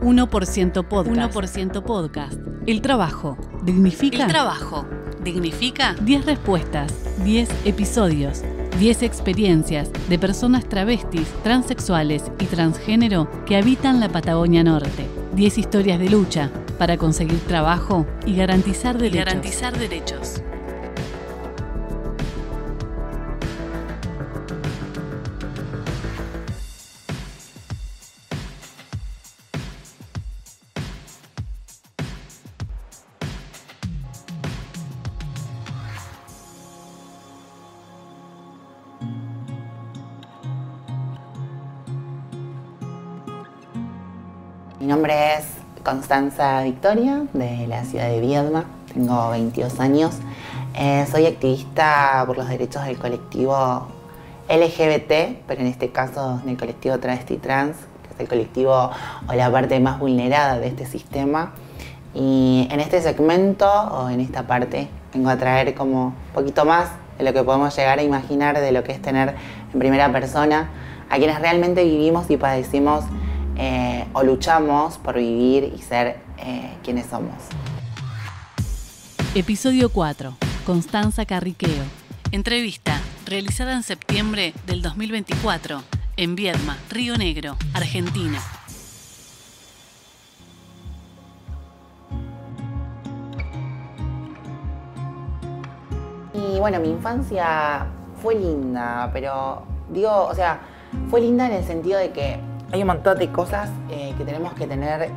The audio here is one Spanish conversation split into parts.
1% podcast. 1% podcast. El trabajo. ¿Dignifica? El trabajo. ¿Dignifica? 10 respuestas, 10 episodios, 10 experiencias de personas travestis, transexuales y transgénero que habitan la Patagonia Norte. 10 historias de lucha para conseguir trabajo y garantizar derechos. garantizar derechos. nombre es Constanza Victoria, de la ciudad de Viedma. Tengo 22 años. Eh, soy activista por los derechos del colectivo LGBT, pero en este caso del colectivo trans y trans, que es el colectivo o la parte más vulnerada de este sistema. Y en este segmento o en esta parte vengo a traer como un poquito más de lo que podemos llegar a imaginar de lo que es tener en primera persona a quienes realmente vivimos y padecimos eh, o luchamos por vivir y ser eh, quienes somos. Episodio 4. Constanza Carriqueo. Entrevista realizada en septiembre del 2024 en Viedma, Río Negro, Argentina. Y bueno, mi infancia fue linda, pero digo, o sea, fue linda en el sentido de que hay un montón de cosas eh, que tenemos que tener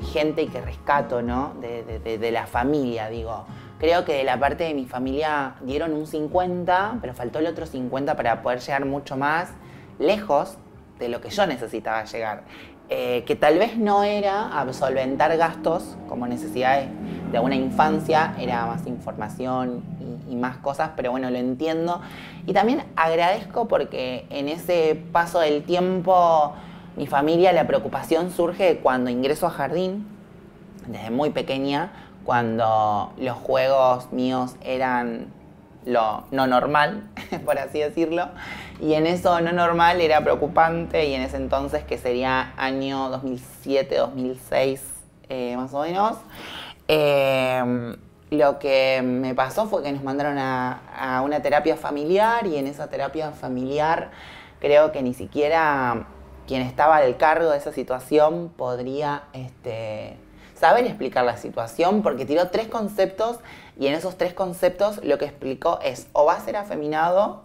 vigente eh, y que rescato, ¿no? De, la familia, digo. Creo que de la parte de mi familia dieron un 50, pero faltó el otro 50 para poder llegar mucho más lejos de lo que yo necesitaba llegar. Eh, que tal vez no era absolventar gastos como necesidades de una infancia, era más información y, y, más cosas, pero bueno, lo entiendo. Y también agradezco porque en ese paso del tiempo mi familia, la preocupación surge cuando ingreso a jardín, desde muy pequeña, cuando los juegos míos eran lo no normal, por así decirlo, y en eso no normal era preocupante y en ese entonces, que sería año 2007, 2006 eh, más o menos, em, lo que me pasó fue que nos mandaron a una terapia familiar y en esa terapia familiar creo que ni siquiera quien estaba al cargo de esa situación podría este, saber explicar la situación, porque tiró tres conceptos y en esos tres conceptos lo que explicó es o va a ser afeminado,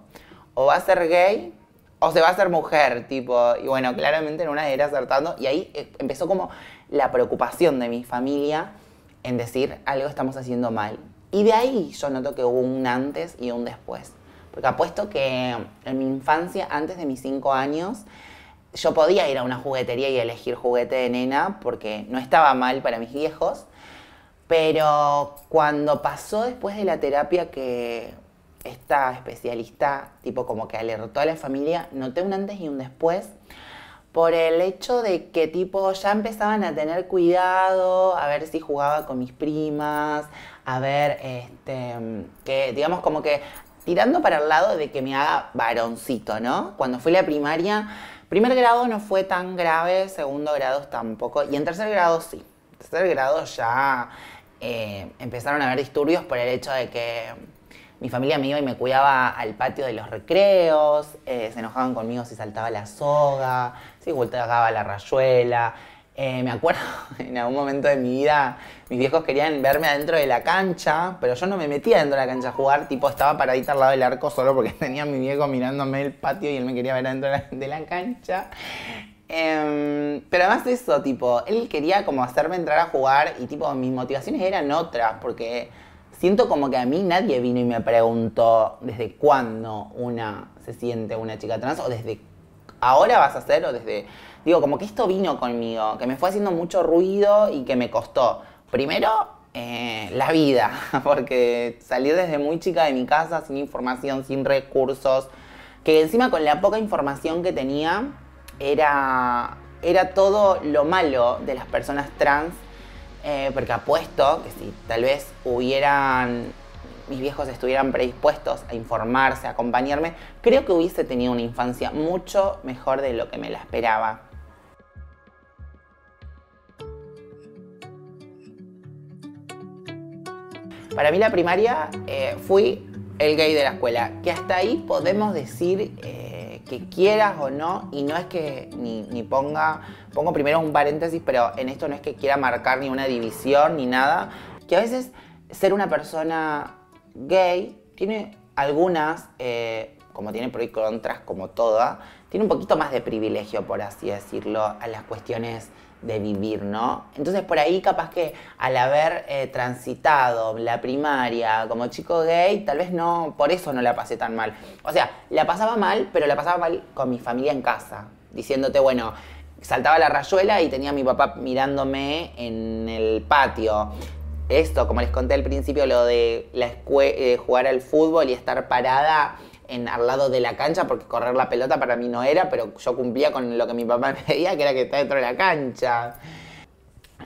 o va a ser gay, o se va a ser mujer, tipo, y bueno, claramente en una era acertando, y ahí eh, empezó como la preocupación de mi familia en decir algo estamos haciendo mal. Y de ahí yo noto que hubo un antes y un después, porque apuesto que en mi infancia, antes de mis cinco años, yo podía ir a una juguetería y elegir juguete de nena porque no estaba mal para mis viejos. Pero cuando pasó después de la terapia que esta especialista, tipo como que alertó a la familia, noté un antes y un después por el hecho de que tipo ya empezaban a tener cuidado, a ver si jugaba con mis primas, a ver, este, que digamos como que tirando para el lado de que me haga varoncito, ¿no? Cuando fui a la primaria Primer grado no fue tan grave, segundo grado tampoco, y en tercer grado sí. En tercer grado ya eh, empezaron a haber disturbios por el hecho de que mi familia me iba y me cuidaba al patio de los recreos, eh, se enojaban conmigo si saltaba la soga, si volteaba la rayuela. Eh, me acuerdo en algún momento de mi vida, mis viejos querían verme adentro de la cancha, pero yo no me metía dentro de la cancha a jugar, tipo estaba paradita al lado del arco solo porque tenía mi viejo mirándome el patio y él me quería ver adentro de la cancha. Em, pero además de eso, tipo, él quería como hacerme entrar a jugar y tipo, mis motivaciones eran otras, porque siento como que a mí nadie vino y me preguntó desde cuándo una se siente una chica trans o desde ahora vas a ser o desde digo, como que esto vino conmigo, que me fue haciendo mucho ruido y que me costó. Primero, eh, la vida, porque salí desde muy chica de mi casa sin información, sin recursos, que encima con la poca información que tenía era, era todo lo malo de las personas trans, eh, porque apuesto que si tal vez hubieran mis viejos estuvieran predispuestos a informarse, a acompañarme, creo que hubiese tenido una infancia mucho mejor de lo que me la esperaba. Para mí la primaria eh, fui el gay de la escuela, que hasta ahí podemos decir eh, que quieras o no, y no es que ni, ponga, pongo primero un paréntesis, pero en esto no es que quiera marcar ni una división ni nada, que a veces ser una persona gay tiene algunas, eh, como tiene pros y contras, como toda, tiene un poquito más de privilegio, por así decirlo, a las cuestiones de vivir, ¿no? Entonces por ahí capaz que al haber eh, transitado la primaria como chico gay, tal vez no, por eso no la pasé tan mal. O sea, la pasaba mal, pero la pasaba mal con mi familia en casa, diciéndote, bueno, saltaba la rayuela y tenía a mi papá mirándome en el patio. Esto, como les conté al principio, lo de la eh, jugar al fútbol y estar parada en, al lado de la cancha, porque correr la pelota para mí no era, pero yo cumplía con lo que mi papá me pedía, que era que está dentro de la cancha.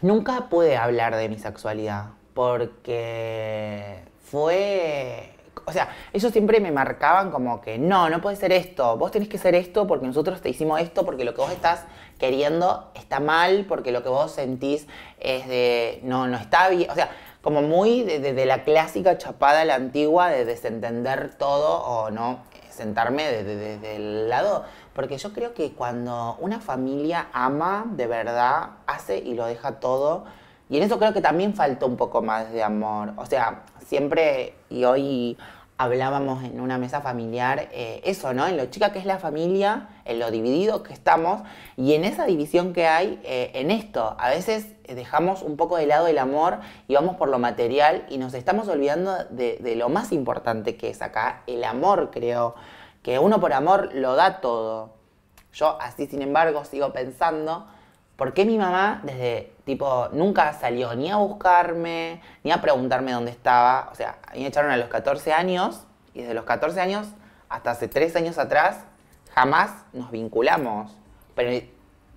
Nunca pude hablar de mi sexualidad, porque fue... O sea, ellos siempre me marcaban como que no, no puede ser esto, vos tenés que ser esto porque nosotros te hicimos esto, porque lo que vos estás queriendo está mal, porque lo que vos sentís es de no, no está bien. O sea, como muy de, la clásica chapada, la antigua, de desentender todo o no sentarme desde el lado, porque yo creo que cuando una familia ama de verdad, hace y lo deja todo, y en eso creo que también falta un poco más de amor, o sea, siempre y hoy hablábamos en una mesa familiar eh, eso, ¿no? En lo chica que es la familia, en lo dividido que estamos y en esa división que hay eh, en esto. A veces eh, dejamos un poco de lado el amor y vamos por lo material y nos estamos olvidando de lo más importante que es acá, el amor, creo. Que uno por amor lo da todo. Yo así, sin embargo, sigo pensando ¿Por qué mi mamá desde tipo nunca salió ni a buscarme, ni a preguntarme dónde estaba? O sea, a mí me echaron a los 14 años y desde los 14 años hasta hace 3 años atrás jamás nos vinculamos. Pero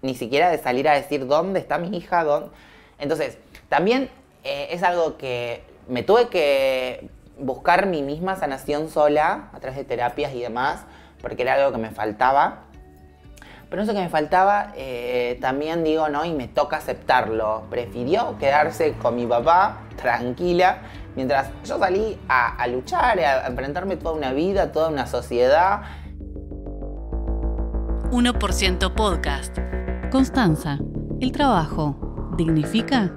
ni siquiera de salir a decir dónde está mi hija, ¿don? Entonces, también eh, es algo que me tuve que buscar mi misma sanación sola a través de terapias y demás, porque era algo que me faltaba. Pero eso que me faltaba, eh, también digo, ¿no? Y me toca aceptarlo. Prefirió quedarse con mi papá tranquila mientras yo salí a, luchar, a enfrentarme toda una vida, toda una sociedad. 1% Podcast. Constanza, ¿el trabajo dignifica?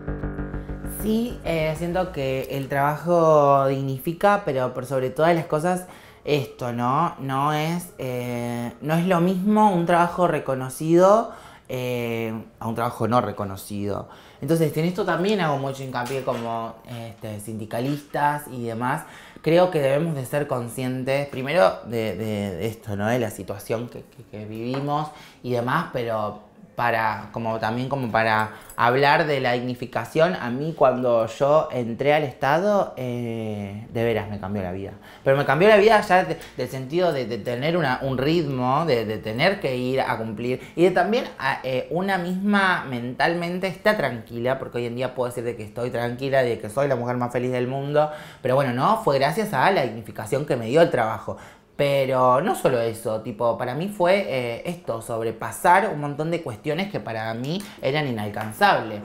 Sí, eh, siento que el trabajo dignifica, pero por sobre todas las cosas esto, ¿no? No es, eh, no es lo mismo un trabajo reconocido eh, a un trabajo no reconocido. Entonces, en esto también hago mucho hincapié como este, sindicalistas y demás. Creo que debemos de ser conscientes, primero, de, esto, ¿no? De la situación que vivimos y demás, pero para, como también como para hablar de la dignificación, a mí cuando yo entré al Estado, eh, de veras me cambió la vida. Pero me cambió la vida ya del sentido de, tener un ritmo, de, tener que ir a cumplir y de también eh, una misma mentalmente está tranquila, porque hoy en día puedo decir de que estoy tranquila, de que soy la mujer más feliz del mundo, pero bueno, no, fue gracias a la dignificación que me dio el trabajo. Pero no solo eso, tipo, para mí fue eh, esto, sobrepasar un montón de cuestiones que para mí eran inalcanzables.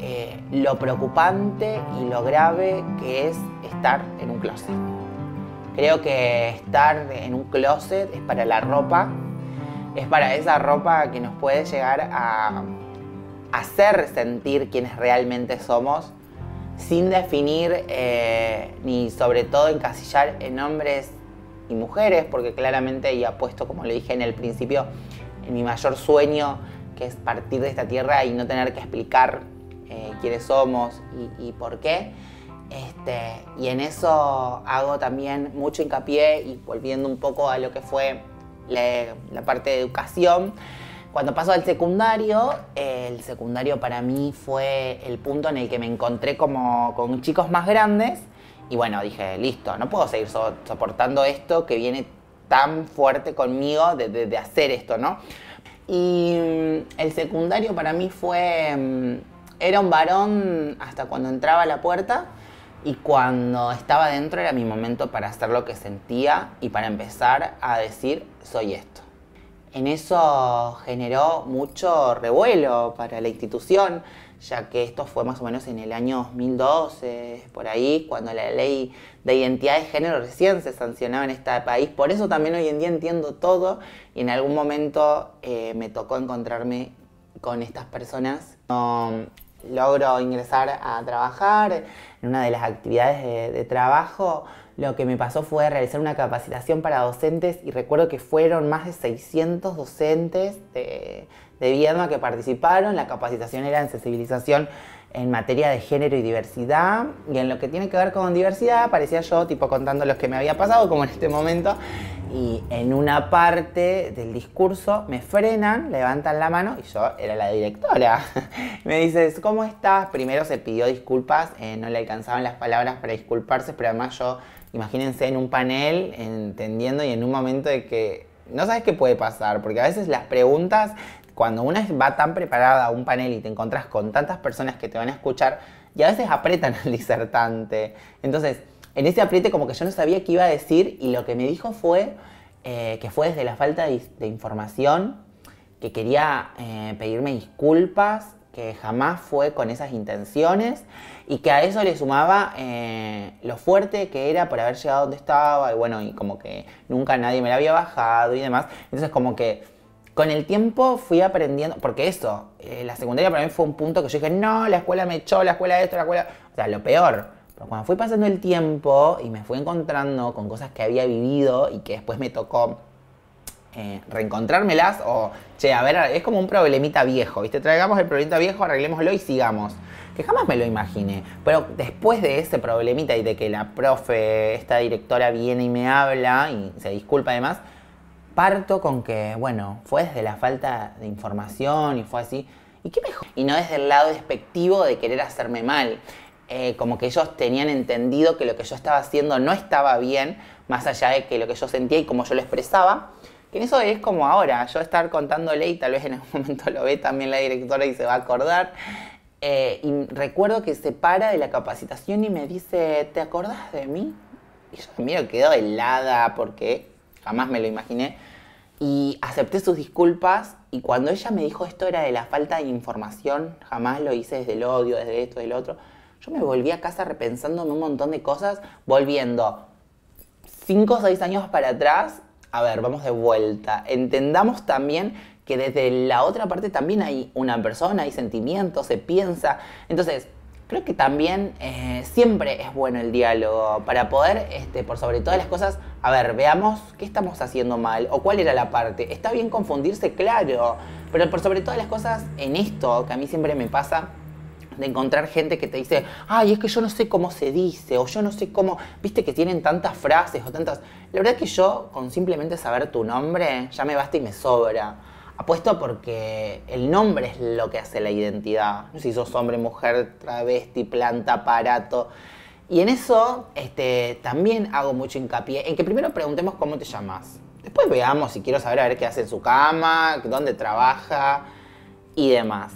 Eh, lo preocupante y lo grave que es estar en un closet. Creo que estar en un closet es para la ropa, es para esa ropa que nos puede llegar a hacer sentir quienes realmente somos sin definir eh, ni sobre todo encasillar en hombres y mujeres, porque claramente, y apuesto, como lo dije en el principio, en mi mayor sueño, que es partir de esta tierra y no tener que explicar eh, quiénes somos y, por qué. Este, y en eso hago también mucho hincapié y volviendo un poco a lo que fue la, la parte de educación. Cuando paso al secundario, el secundario para mí fue el punto en el que me encontré como con chicos más grandes y bueno, dije, listo, no puedo seguir soportando esto que viene tan fuerte conmigo de, de, hacer esto, ¿no? Y mm, el secundario para mí fue, mm, era un varón hasta cuando entraba a la puerta y cuando estaba dentro era mi momento para hacer lo que sentía y para empezar a decir, soy esto. En eso generó mucho revuelo para la institución, ya que esto fue más o menos en el año 2012, por ahí, cuando la ley de identidad de género recién se sancionaba en este país. Por eso también hoy en día entiendo todo y en algún momento eh, me tocó encontrarme con estas personas. Mm, logro ingresar a trabajar en una de las actividades de trabajo lo que me pasó fue realizar una capacitación para docentes y recuerdo que fueron más de 600 docentes de, de que participaron. La capacitación era en sensibilización en materia de género y diversidad. Y en lo que tiene que ver con diversidad, parecía yo tipo contando los que me había pasado, como en este momento. Y en una parte del discurso me frenan, levantan la mano y yo era la directora. me dices, ¿cómo estás? Primero se pidió disculpas, eh, no le alcanzaban las palabras para disculparse, pero además yo imagínense en un panel, entendiendo y en un momento de que no sabes qué puede pasar, porque a veces las preguntas, cuando una va tan preparada a un panel y te encontrás con tantas personas que te van a escuchar, y a veces apretan al disertante. Entonces, en ese apriete como que yo no sabía qué iba a decir y lo que me dijo fue eh, que fue desde la falta de, información, que quería eh, pedirme disculpas que jamás fue con esas intenciones y que a eso le sumaba eh, lo fuerte que era por haber llegado donde estaba y bueno, y como que nunca nadie me la había bajado y demás. Entonces como que con el tiempo fui aprendiendo, porque eso, eh, la secundaria para mí fue un punto que yo dije, no, la escuela me echó, la escuela esto, la escuela, o sea, lo peor. Pero cuando fui pasando el tiempo y me fui encontrando con cosas que había vivido y que después me tocó eh, reencontrármelas o, che, a ver, es como un problemita viejo, ¿viste? Traigamos el problemita viejo, arreglémoslo y sigamos. Que jamás me lo imaginé. Pero después de ese problemita y de que la profe, esta directora, viene y me habla y se disculpa además, parto con que, bueno, fue desde la falta de información y fue así. ¿Y qué mejor? Y no desde el lado despectivo de querer hacerme mal. Eh, como que ellos tenían entendido que lo que yo estaba haciendo no estaba bien, más allá de que lo que yo sentía y como yo lo expresaba. Que eso es como ahora, yo estar contándole y tal vez en algún momento lo ve también la directora y se va a acordar. Eh, y recuerdo que se para de la capacitación y me dice, ¿te acordás de mí? Y yo miro, quedo helada porque jamás me lo imaginé. Y acepté sus disculpas y cuando ella me dijo esto era de la falta de información, jamás lo hice desde el odio, desde esto, desde del otro, yo me volví a casa repensándome un montón de cosas, volviendo cinco o 6 años para atrás a ver, vamos de vuelta. Entendamos también que desde la otra parte también hay una persona, hay sentimientos, se piensa. Entonces, creo que también eh, siempre es bueno el diálogo para poder, este, por sobre todas las cosas, a ver, veamos qué estamos haciendo mal o cuál era la parte. Está bien confundirse, claro, pero por sobre todas las cosas en esto que a mí siempre me pasa de encontrar gente que te dice, ay, es que yo no sé cómo se dice, o yo no sé cómo, viste que tienen tantas frases o tantas... La verdad que yo, con simplemente saber tu nombre, ya me basta y me sobra. Apuesto porque el nombre es lo que hace la identidad. No sé si sos hombre, mujer, travesti, planta, aparato. Y en eso este, también hago mucho hincapié en que primero preguntemos cómo te llamas. Después veamos si quiero saber a ver qué hace en su cama, dónde trabaja y demás.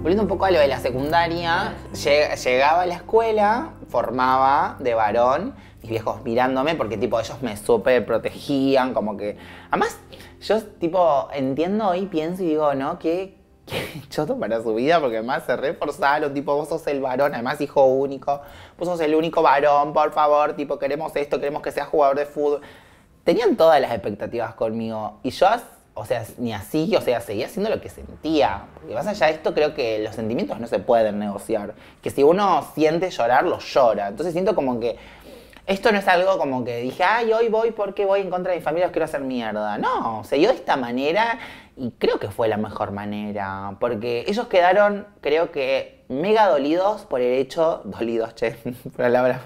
Volviendo un poco a lo de la secundaria, llegaba a la escuela, formaba de varón, mis viejos mirándome porque tipo ellos me súper protegían, como que... Además, yo tipo entiendo y pienso y digo, ¿no? Que choto para su vida porque además se reforzaron, tipo, vos sos el varón, además hijo único, vos sos el único varón, por favor, tipo, queremos esto, queremos que seas jugador de fútbol. Tenían todas las expectativas conmigo y yo o sea, ni así, o sea, seguía haciendo lo que sentía. Y más allá de esto, creo que los sentimientos no se pueden negociar. Que si uno siente llorar, lo llora. Entonces siento como que esto no es algo como que dije, ay, hoy voy porque voy en contra de mi familia, os quiero hacer mierda. No, se dio de esta manera y creo que fue la mejor manera. Porque ellos quedaron, creo que, mega dolidos por el hecho, dolidos, che, palabra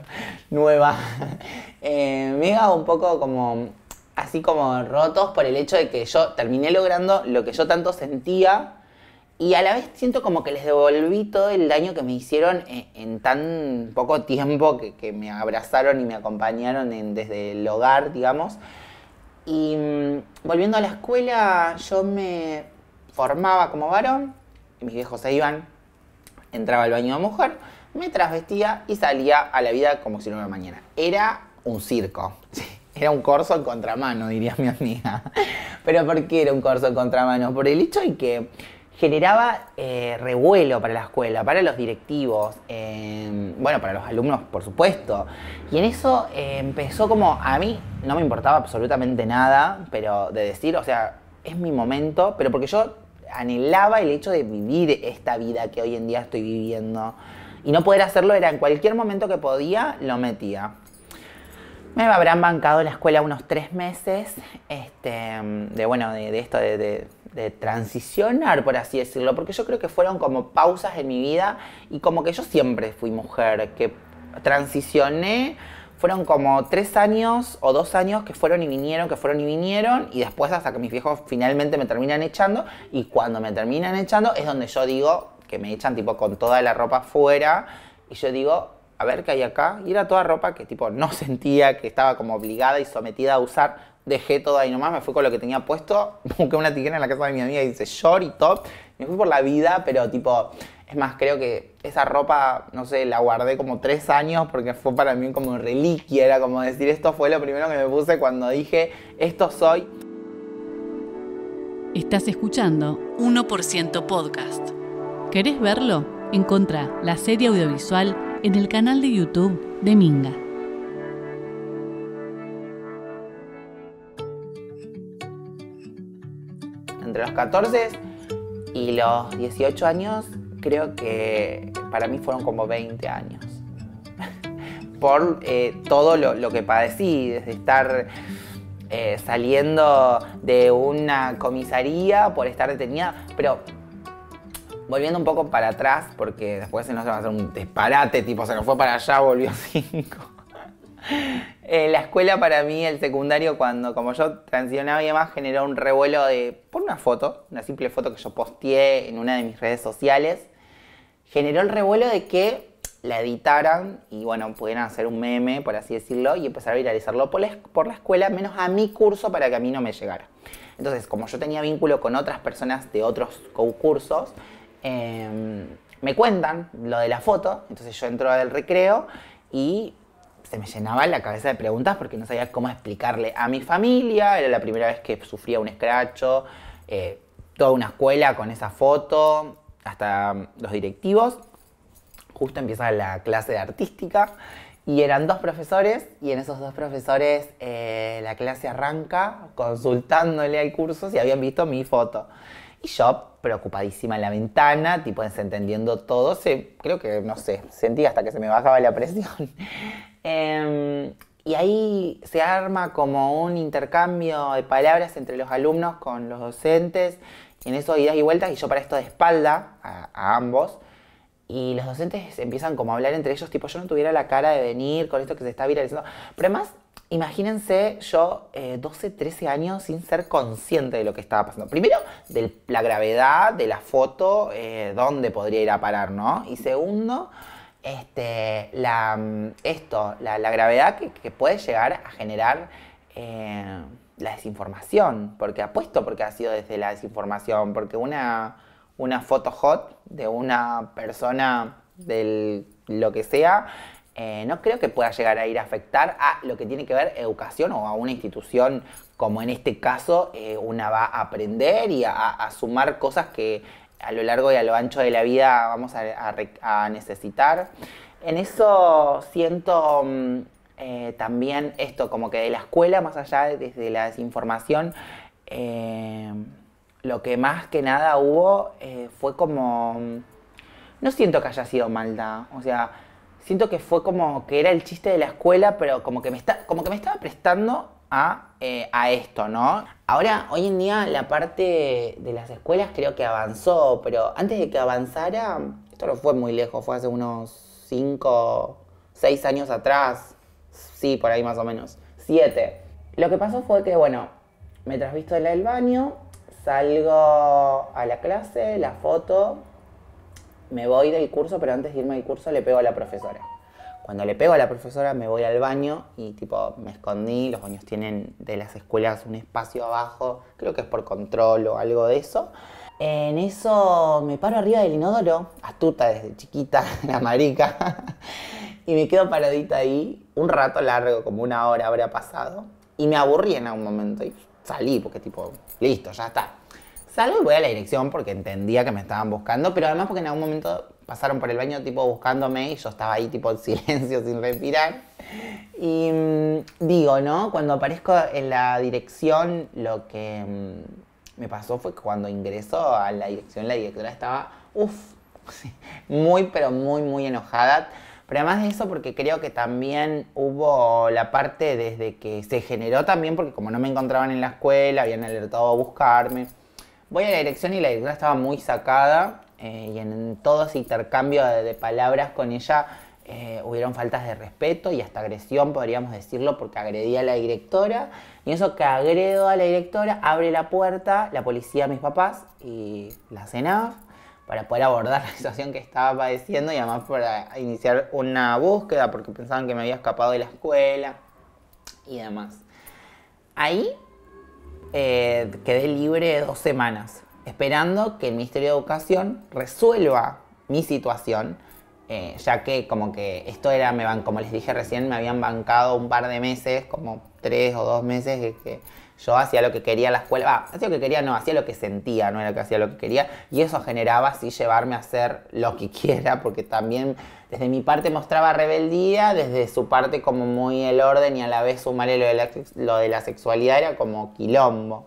nueva, eh, mega un poco como así como rotos por el hecho de que yo terminé logrando lo que yo tanto sentía y a la vez siento como que les devolví todo el daño que me hicieron en, tan poco tiempo que, me abrazaron y me acompañaron desde el hogar, digamos. Y mm, volviendo a la escuela, yo me formaba como varón, mis viejos se iban, entraba al baño de mujer, me trasvestía y salía a la vida como si no hubiera mañana. Era un circo. Era un corso en contramano, diría mi amiga. Pero ¿por qué era un corso en contramano? Por el hecho de que generaba eh, revuelo para la escuela, para los directivos, em, bueno, para los alumnos, por supuesto. Y en eso eh, empezó como, a mí no me importaba absolutamente nada, pero de decir, o sea, es mi momento, pero porque yo anhelaba el hecho de vivir esta vida que hoy en día estoy viviendo. Y no poder hacerlo era en cualquier momento que podía, lo metía. Me habrán bancado en la escuela unos tres meses este, de, bueno, de, esto de, de, transicionar, por así decirlo, porque yo creo que fueron como pausas en mi vida y como que yo siempre fui mujer, que transicioné, fueron como tres años o dos años que fueron y vinieron, que fueron y vinieron, y después hasta que mis viejos finalmente me terminan echando, y cuando me terminan echando es donde yo digo que me echan tipo con toda la ropa fuera, y yo digo, ver qué hay acá, y era toda ropa que tipo no sentía, que estaba como obligada y sometida a usar. Dejé todo ahí nomás, me fui con lo que tenía puesto, busqué una tijera en la casa de mi amiga y dice short y top. Me fui por la vida, pero tipo, es más, creo que esa ropa, no sé, la guardé como tres años porque fue para mí como reliquia, era como decir, esto fue lo primero que me puse cuando dije, esto soy. Estás escuchando 1% Podcast. ¿Querés verlo? Encontra... la serie audiovisual en el canal de YouTube de Minga. Entre los 14 y los 18 años, creo que para mí fueron como 20 años. Por eh, todo lo, que padecí, desde estar eh, saliendo de una comisaría por estar detenida, pero volviendo un poco para atrás, porque después se nos va a hacer un disparate, tipo, se nos fue para allá, volvió cinco. Eh, la escuela para mí, el secundario, cuando como yo transicionaba y demás, generó un revuelo de, por una foto, una simple foto que yo posteé en una de mis redes sociales, generó el revuelo de que la editaran y bueno, pudieran hacer un meme, por así decirlo, y empezar a viralizarlo por la, por la escuela, menos a mi curso para que a mí no me llegara. Entonces, como yo tenía vínculo con otras personas de otros concursos, Em, me cuentan lo de la foto, entonces yo entro al recreo y se me llenaba la cabeza de preguntas porque no sabía cómo explicarle a mi familia, era la primera vez que sufría un escracho, eh, toda una escuela con esa foto, hasta los directivos. Justo empieza la clase de artística y eran dos profesores y en esos dos profesores eh, la clase arranca consultándole al curso si habían visto mi foto. Y yo preocupadísima en la ventana, tipo desentendiendo todo. Se, creo que, no sé, sentí hasta que se me bajaba la presión. Em, y ahí se arma como un intercambio de palabras entre los alumnos con los docentes, y en eso idas y vueltas, y yo para esto de espalda a, a ambos. Y los docentes empiezan como a hablar entre ellos, tipo, yo no tuviera la cara de venir con esto que se está viralizando. Pero además, Imagínense yo 12, eh, 13 años sin ser consciente de lo que estaba pasando. Primero, de la gravedad de la foto, eh, dónde podría ir a parar, ¿no? Y segundo, este, la, mm, esto, la, gravedad que, puede llegar a generar eh, la desinformación, porque apuesto porque ha sido desde la desinformación, porque una, una foto hot de una persona del lo que sea, eh, no creo que pueda llegar a ir a afectar a lo que tiene que ver educación o a una institución como en este caso eh, una va a aprender y a, sumar cosas que a lo largo y a lo ancho de la vida vamos a, necesitar. En eso siento mm, eh, también esto, como que de la escuela, más allá de, desde la desinformación, lo que más que nada hubo fue como... Mm, no siento que haya sido maldad, o sea, siento que fue como que era el chiste de la escuela, pero como que me, está, como que me estaba prestando a, eh, a esto, ¿no? Ahora, hoy en día, la parte de las escuelas creo que avanzó, pero antes de que avanzara, esto no fue muy lejos, fue hace unos 5, 6 años atrás, sí, por ahí más o menos, 7. Lo que pasó fue que, bueno, me trasvisto en el baño, salgo a la clase, la foto, me voy del curso, pero antes de irme del curso le pego a la profesora. Cuando le pego a la profesora me voy al baño y tipo me escondí, los baños tienen de las escuelas un espacio abajo, creo que es por control o algo de eso. En eso me paro arriba del inodoro, astuta desde chiquita, la marica, y me quedo paradita ahí un rato largo, como una hora habrá pasado, y me aburrí en algún momento y salí porque tipo, listo, ya está, Salgo y voy a la dirección porque entendía que me estaban buscando, pero además porque en algún momento pasaron por el baño tipo buscándome y yo estaba ahí tipo en silencio, sin respirar. Y mm, digo, ¿no? Cuando aparezco en la dirección, lo que mm, me pasó fue que cuando ingreso a la dirección, la directora estaba, uff, muy, pero muy, muy enojada. Pero además de eso, porque creo que también hubo la parte desde que se generó también, porque como no me encontraban en la escuela, habían alertado a buscarme voy a la dirección y la directora estaba muy sacada eh, y en todo ese intercambio de, palabras con ella eh, hubieron faltas de respeto y hasta agresión, podríamos decirlo, porque agredía a la directora. Y eso que agredo a la directora abre la puerta la policía mis papás y la CENAF para poder abordar la situación que estaba padeciendo y además para iniciar una búsqueda porque pensaban que me había escapado de la escuela y demás. Ahí eh, quedé libre dos semanas, esperando que el Ministerio de Educación resuelva mi situación, eh, ya que como que esto era, me van, como les dije recién, me habían bancado un par de meses, como tres o dos meses, que, yo hacía lo que quería la escuela, hacía lo que quería, no, hacía lo que sentía, no era que hacía lo que quería, y eso generaba así llevarme a hacer lo que quiera, porque también desde mi parte mostraba rebeldía, desde su parte como muy el orden y a la vez su lo de la, lo de la sexualidad era como quilombo.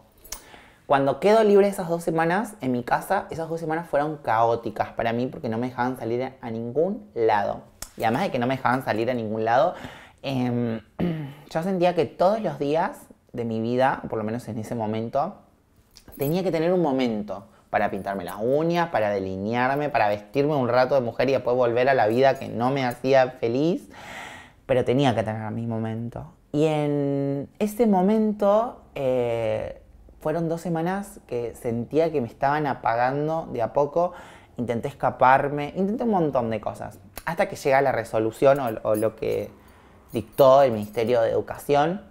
Cuando quedo libre esas dos semanas en mi casa, esas dos semanas fueron caóticas para mí porque no me dejaban salir a ningún lado. Y además de que no me dejaban salir a ningún lado, em, yo sentía que todos los días de mi vida, por lo menos en ese momento, tenía que tener un momento para pintarme las uñas, para delinearme, para vestirme un rato de mujer y después volver a la vida que no me hacía feliz, pero tenía que tener mi momento. Y en ese momento eh, fueron dos semanas que sentía que me estaban apagando de a poco, intenté escaparme, intenté un montón de cosas, hasta que llega la resolución o lo que dictó el Ministerio de Educación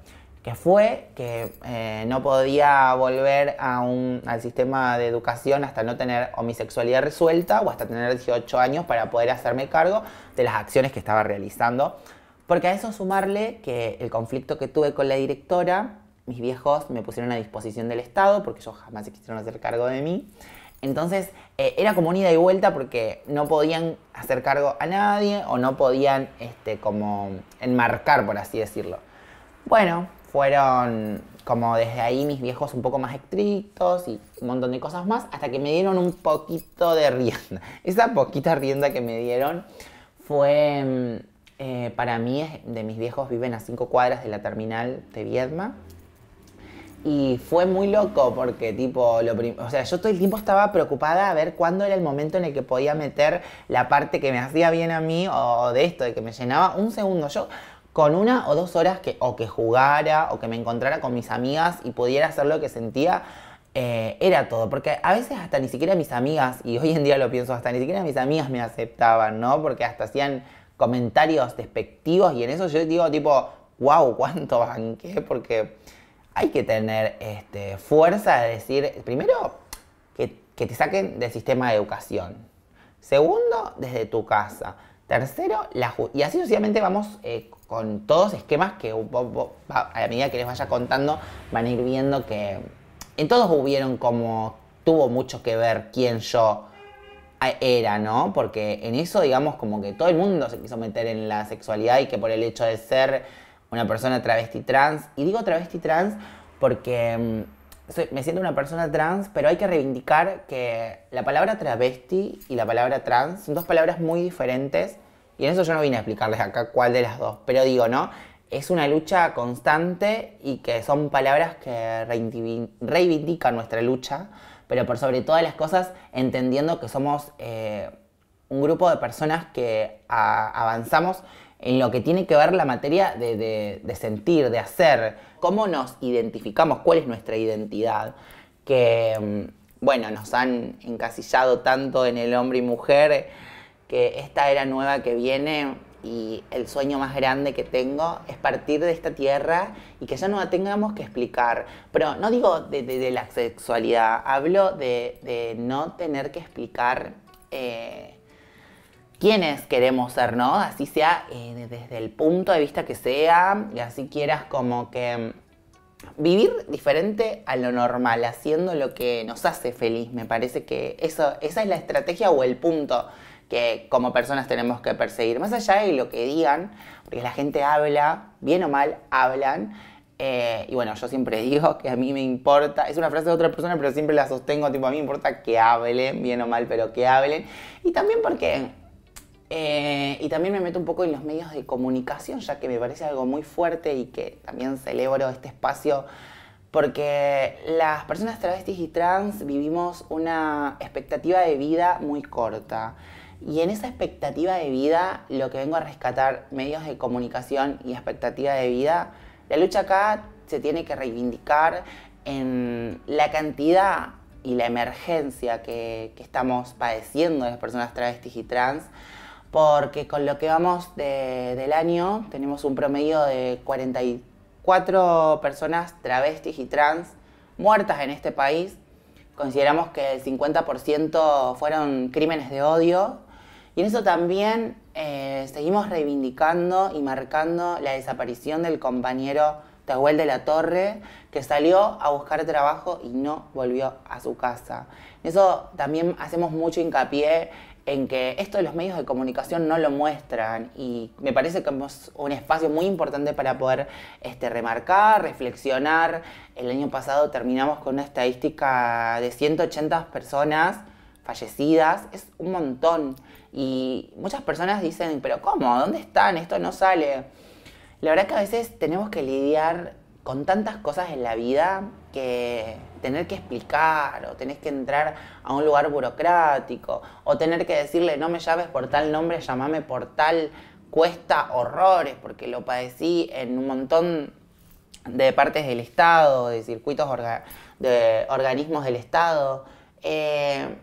que fue que eh, no podía volver al sistema de educación hasta no tener homosexualidad resuelta o hasta tener 18 años para poder hacerme cargo de las acciones que estaba realizando. Porque a eso sumarle que el conflicto que tuve con la directora, mis viejos me pusieron a disposición del Estado porque ellos jamás quisieron hacer cargo de mí. Entonces eh, era como un ida y vuelta porque no podían hacer cargo a nadie o no podían este, como enmarcar, por así decirlo. Bueno, fueron como desde ahí mis viejos un poco más estrictos y un montón de cosas más, hasta que me dieron un poquito de rienda. Esa poquita rienda que me dieron fue, mm, eh, para mí, de mis viejos viven a cinco cuadras de la terminal de Viedma. Y fue muy loco porque, tipo, lo o sea, yo todo el tiempo estaba preocupada a ver cuándo era el momento en el que podía meter la parte que me hacía bien a mí o de esto, de que me llenaba un segundo con una o dos horas que o que jugara o que me encontrara con mis amigas y pudiera hacer lo que sentía, eh, era todo. Porque a veces hasta ni siquiera mis amigas, y hoy en día lo pienso, hasta ni siquiera mis amigas me aceptaban, ¿no? Porque hasta hacían comentarios despectivos y en eso yo digo tipo, wow, cuánto banqué, porque hay que tener este, fuerza de decir, primero, que, que te saquen del sistema de educación. Segundo, desde tu casa. Tercero, la y así sucesivamente vamos eh, con todos esquemas que a la medida que les vaya contando van a ir viendo que en todos hubieron como tuvo mucho que ver quién yo era, ¿no? Porque en eso digamos como que todo el mundo se quiso meter en la sexualidad y que por el hecho de ser una persona travesti trans, y digo travesti trans porque mm, me siento una persona trans, pero hay que reivindicar que la palabra travesti y la palabra trans son dos palabras muy diferentes. Y en eso yo no vine a explicarles acá cuál de las dos, pero digo, ¿no? Es una lucha constante y que son palabras que reivindican nuestra lucha, pero por sobre todas las cosas entendiendo que somos eh, un grupo de personas que avanzamos en lo que tiene que ver la materia de, de sentir, de hacer, cómo nos identificamos, cuál es nuestra identidad, que, mm, bueno, nos han encasillado tanto en el hombre y mujer, que esta era nueva que viene y el sueño más grande que tengo es partir de esta tierra y que ya no la tengamos que explicar. Pero no digo de, la sexualidad, hablo de, no tener que explicar eh, quiénes queremos ser, ¿no? Así sea eh, desde el punto de vista que sea, y así quieras como que mm, vivir diferente a lo normal, haciendo lo que nos hace feliz. Me parece que eso, esa es la estrategia o el punto que como personas tenemos que perseguir. Más allá de lo que digan, porque la gente habla, bien o mal, hablan. Eh, y bueno, yo siempre digo que a mí me importa, es una frase de otra persona, pero siempre la sostengo, tipo, a mí me importa que hablen, bien o mal, pero que hablen. Y también porque eh, y también me meto un poco en los medios de comunicación, ya que me parece algo muy fuerte y que también celebro este espacio, porque las personas travestis y trans vivimos una expectativa de vida muy corta. Y en esa expectativa de vida, lo que vengo a rescatar, medios de comunicación y expectativa de vida, la lucha acá se tiene que reivindicar en la cantidad y la emergencia que, que estamos padeciendo las personas travestis y trans porque con lo que vamos del año tenemos un promedio de 44 personas travestis y trans muertas en este país. Consideramos que el 50% fueron crímenes de odio y en eso también eh, seguimos reivindicando y marcando la desaparición del compañero Tahuel de la Torre, que salió a buscar trabajo y no volvió a su casa. En eso también hacemos mucho hincapié en que esto de los medios de comunicación no lo muestran y me parece que es un espacio muy importante para poder este, remarcar, reflexionar. El año pasado terminamos con una estadística de 180 personas fallecidas, es un montón y muchas personas dicen, pero ¿cómo? ¿Dónde están? Esto no sale. La verdad es que a veces tenemos que lidiar con tantas cosas en la vida que tener que explicar o tenés que entrar a un lugar burocrático o tener que decirle no me llames por tal nombre, llamame por tal cuesta horrores porque lo padecí en un montón de partes del Estado, de circuitos de organismos del Estado. Eh,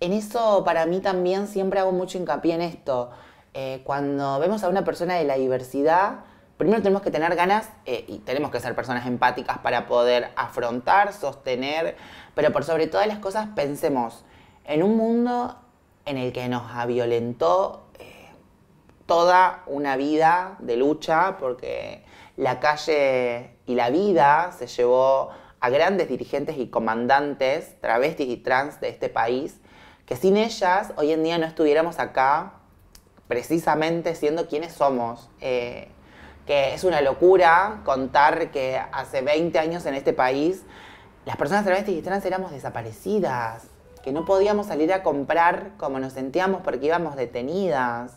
en eso para mí también siempre hago mucho hincapié en esto. Eh, cuando vemos a una persona de la diversidad, primero tenemos que tener ganas eh, y tenemos que ser personas empáticas para poder afrontar, sostener, pero por sobre todas las cosas pensemos en un mundo en el que nos violentó eh, toda una vida de lucha, porque la calle y la vida se llevó a grandes dirigentes y comandantes travestis y trans de este país, que sin ellas hoy en día no estuviéramos acá precisamente siendo quienes somos. Eh, que es una locura contar que hace 20 años en este país las personas travestis y trans éramos desaparecidas, que no podíamos salir a comprar como nos sentíamos porque íbamos detenidas.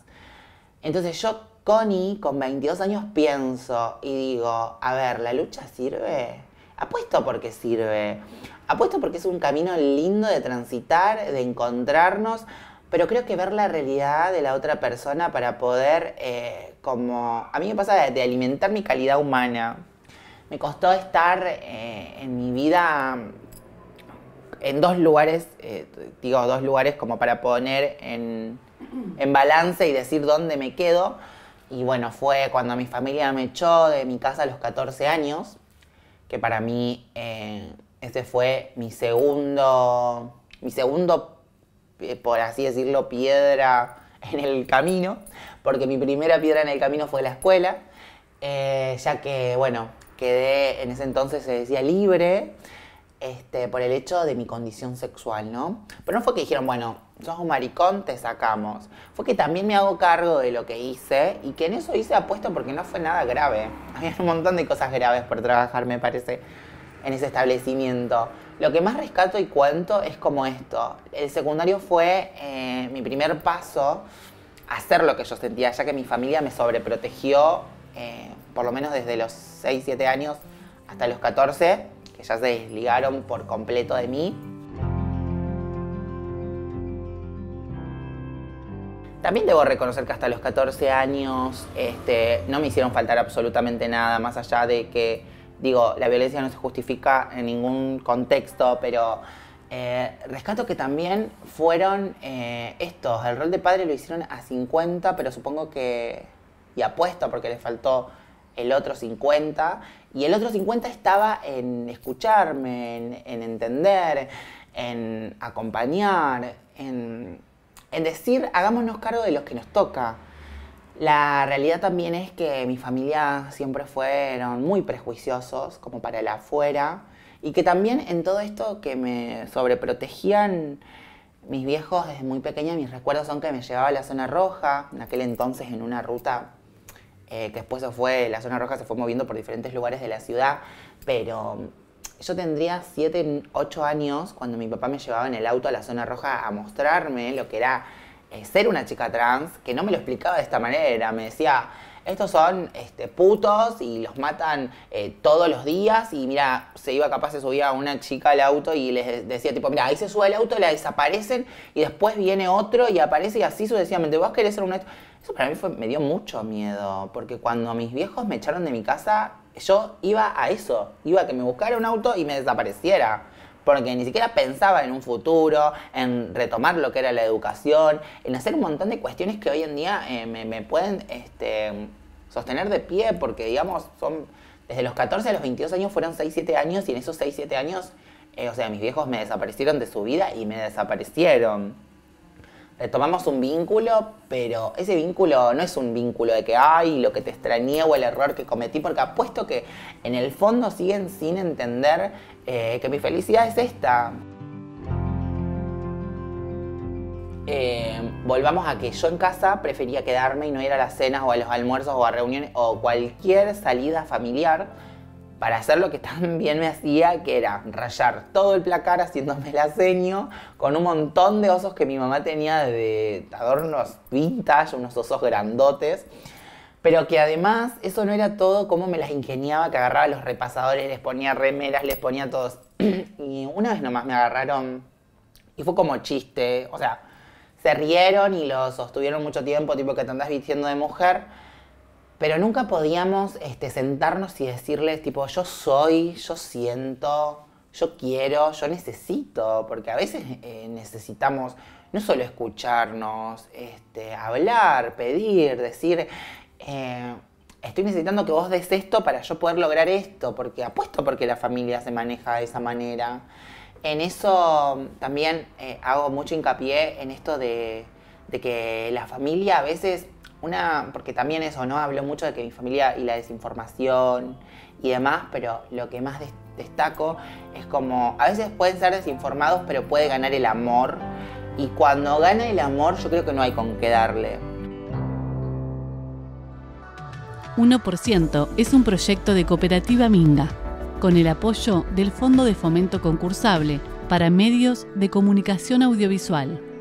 Entonces yo, Connie, con 22 años pienso y digo, a ver, ¿la lucha sirve? Apuesto porque sirve. Apuesto porque es un camino lindo de transitar, de encontrarnos, pero creo que ver la realidad de la otra persona para poder eh, como a mí me pasa de, alimentar mi calidad humana. Me costó estar eh, en mi vida en dos lugares, eh, digo dos lugares como para poner en, balance y decir dónde me quedo. Y bueno, fue cuando mi familia me echó de mi casa a los 14 años, que para mí eh, ese fue mi segundo, mi segundo, por así decirlo, piedra en el camino, porque mi primera piedra en el camino fue la escuela, eh, ya que, bueno, quedé en ese entonces, se decía, libre. Este, por el hecho de mi condición sexual, ¿no? Pero no fue que dijeron, bueno, sos un maricón, te sacamos. Fue que también me hago cargo de lo que hice y que en eso hice apuesto porque no fue nada grave. Había un montón de cosas graves por trabajar, me parece, en ese establecimiento. Lo que más rescato y cuento es como esto. El secundario fue eh, mi primer paso hacer lo que yo sentía, ya que mi familia me sobreprotegió, eh, por lo menos desde los 6, 7 años hasta los 14, que ya se desligaron por completo de mí. También debo reconocer que hasta los 14 años este, no me hicieron faltar absolutamente nada, más allá de que, digo, la violencia no se justifica en ningún contexto, pero eh, rescato que también fueron eh, estos, el rol de padre lo hicieron a 50, pero supongo que, y apuesto porque le faltó el otro 50, y el otro 50 estaba en escucharme, en, entender, en acompañar, en, decir, hagámonos cargo de los que nos toca. La realidad también es que mi familia siempre fueron muy prejuiciosos, como para el afuera, y que también en todo esto que me sobreprotegían mis viejos desde muy pequeña, mis recuerdos son que me llevaba a la zona roja, en aquel entonces en una ruta eh, que después se fue, la zona roja se fue moviendo por diferentes lugares de la ciudad, pero mm, yo tendría 7, 8 años cuando mi papá me llevaba en el auto a la zona roja a mostrarme lo que era eh, ser una chica trans, que no me lo explicaba de esta manera, me decía estos son este, putos y los matan eh, todos los días. Y mira, se iba capaz, se subía una chica al auto y les decía, tipo, mira, ahí se sube el auto, la desaparecen y después viene otro y aparece y así sucesivamente. Vos querés ser un... Eso para mí fue, me dio mucho miedo, porque cuando mis viejos me echaron de mi casa, yo iba a eso, iba a que me buscara un auto y me desapareciera porque ni siquiera pensaba en un futuro, en retomar lo que era la educación, en hacer un montón de cuestiones que hoy en día eh, me, pueden este, sostener de pie, porque digamos, son desde los 14 a los 22 años fueron 6, 7 años y en esos 6, 7 años, eh, o sea, mis viejos me desaparecieron de su vida y me desaparecieron. Retomamos un vínculo, pero ese vínculo no es un vínculo de que, ay, lo que te extrañé o el error que cometí, porque apuesto que en el fondo siguen sin entender eh, que mi felicidad es esta. Eh, volvamos a que yo en casa prefería quedarme y no ir a las cenas o a los almuerzos o a reuniones o cualquier salida familiar para hacer lo que tan bien me hacía, que era rayar todo el placar haciéndome la seño, con un montón de osos que mi mamá tenía de adornos vintage, unos osos grandotes. Pero que además eso no era todo como me las ingeniaba, que agarraba los repasadores, les ponía remeras, les ponía todos. y una vez nomás me agarraron y fue como chiste, o sea, se rieron y los sostuvieron mucho tiempo, tipo que te andás vistiendo de mujer, pero nunca podíamos este, sentarnos y decirles, tipo, yo soy, yo siento, yo quiero, yo necesito, porque a veces eh, necesitamos no solo escucharnos, este, hablar, pedir, decir, eh, estoy necesitando que vos des esto para yo poder lograr esto, porque apuesto porque la familia se maneja de esa manera. En eso también eh, hago mucho hincapié en esto de, que la familia a veces, una, porque también eso, ¿no? Hablo mucho de que mi familia y la desinformación y demás, pero lo que más destaco es como, a veces pueden ser desinformados, pero puede ganar el amor. Y cuando gana el amor, yo creo que no hay con qué darle 1% es un proyecto de Cooperativa Minga, con el apoyo del Fondo de Fomento Concursable para Medios de Comunicación Audiovisual.